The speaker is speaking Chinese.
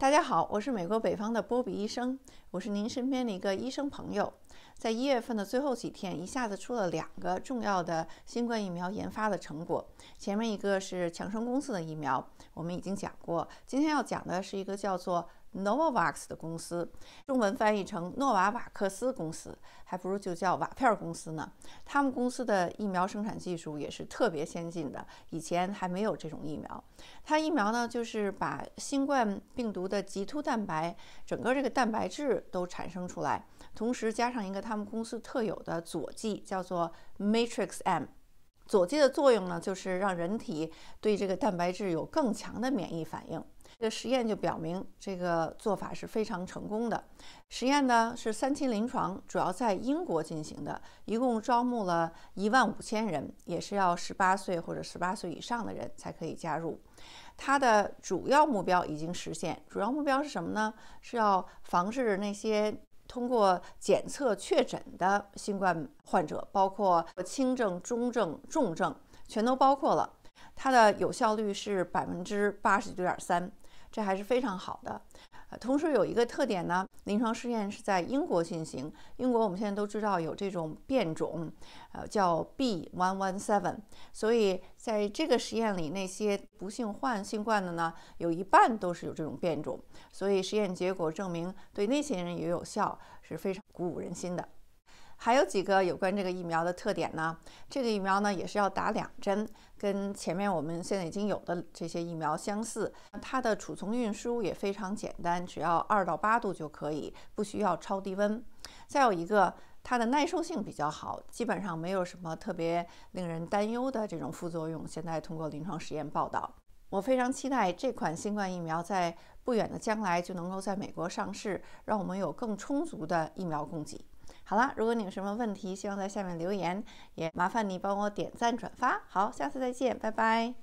大家好，我是美国北方的波比医生，我是您身边的一个医生朋友。在一月份的最后几天，一下子出了两个重要的新冠疫苗研发的成果。前面一个是强生公司的疫苗，我们已经讲过。今天要讲的是一个叫做。Novavax 的公司，中文翻译成诺瓦瓦克斯公司，还不如就叫瓦片公司呢。他们公司的疫苗生产技术也是特别先进的，以前还没有这种疫苗。它疫苗呢，就是把新冠病毒的棘突蛋白整个这个蛋白质都产生出来，同时加上一个他们公司特有的佐剂，叫做 Matrix M。佐剂的作用呢，就是让人体对这个蛋白质有更强的免疫反应。这实验就表明，这个做法是非常成功的。实验呢是三期临床，主要在英国进行的，一共招募了一万五千人，也是要十八岁或者十八岁以上的人才可以加入。它的主要目标已经实现，主要目标是什么呢？是要防治那些通过检测确诊的新冠患者，包括轻症、中症、重症，全都包括了。它的有效率是百分之八十九点三，这还是非常好的。同时有一个特点呢，临床试验是在英国进行。英国我们现在都知道有这种变种，呃，叫 B one one seven。所以在这个实验里，那些不幸患新冠的呢，有一半都是有这种变种。所以实验结果证明对那些人也有效，是非常鼓舞人心的。还有几个有关这个疫苗的特点呢？这个疫苗呢也是要打两针，跟前面我们现在已经有的这些疫苗相似。它的储存运输也非常简单，只要二到八度就可以，不需要超低温。再有一个，它的耐受性比较好，基本上没有什么特别令人担忧的这种副作用。现在通过临床实验报道，我非常期待这款新冠疫苗在不远的将来就能够在美国上市，让我们有更充足的疫苗供给。好了，如果你有什么问题，希望在下面留言，也麻烦你帮我点赞转发。好，下次再见，拜拜。